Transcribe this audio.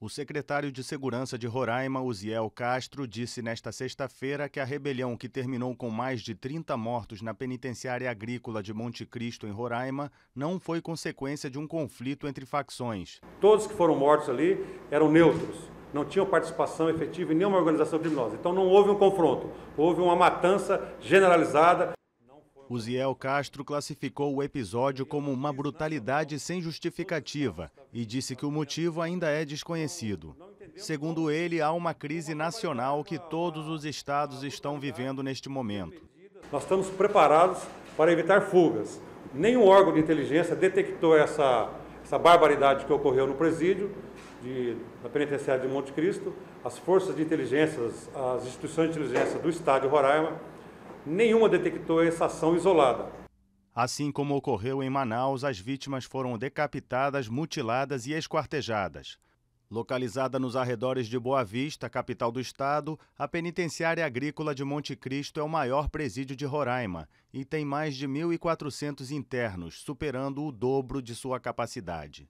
O secretário de Segurança de Roraima, Uziel Castro, disse nesta sexta-feira que a rebelião que terminou com mais de 30 mortos na penitenciária agrícola de Monte Cristo, em Roraima, não foi consequência de um conflito entre facções. Todos que foram mortos ali eram neutros, não tinham participação efetiva em nenhuma organização criminosa. Então não houve um confronto, houve uma matança generalizada. Uziel Castro classificou o episódio como uma brutalidade sem justificativa e disse que o motivo ainda é desconhecido. Segundo ele, há uma crise nacional que todos os estados estão vivendo neste momento. Nós estamos preparados para evitar fugas. Nenhum órgão de inteligência detectou essa, essa barbaridade que ocorreu no presídio da penitenciária de Monte Cristo. As forças de inteligência, as instituições de inteligência do estado de Roraima nenhuma detectou essa ação isolada. Assim como ocorreu em Manaus, as vítimas foram decapitadas, mutiladas e esquartejadas. Localizada nos arredores de Boa Vista, capital do estado, a Penitenciária Agrícola de Monte Cristo é o maior presídio de Roraima e tem mais de 1.400 internos, superando o dobro de sua capacidade.